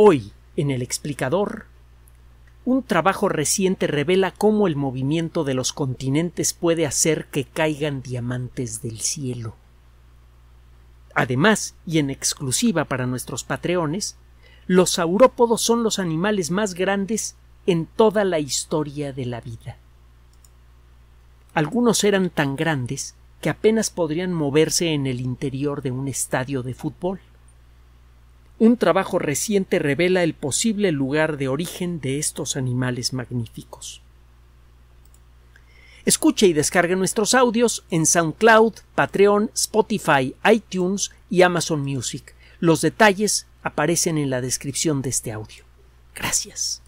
Hoy, en el explicador, un trabajo reciente revela cómo el movimiento de los continentes puede hacer que caigan diamantes del cielo. Además, y en exclusiva para nuestros patreones, los saurópodos son los animales más grandes en toda la historia de la vida. Algunos eran tan grandes que apenas podrían moverse en el interior de un estadio de fútbol. Un trabajo reciente revela el posible lugar de origen de estos animales magníficos. Escuche y descargue nuestros audios en SoundCloud, Patreon, Spotify, iTunes y Amazon Music. Los detalles aparecen en la descripción de este audio. Gracias.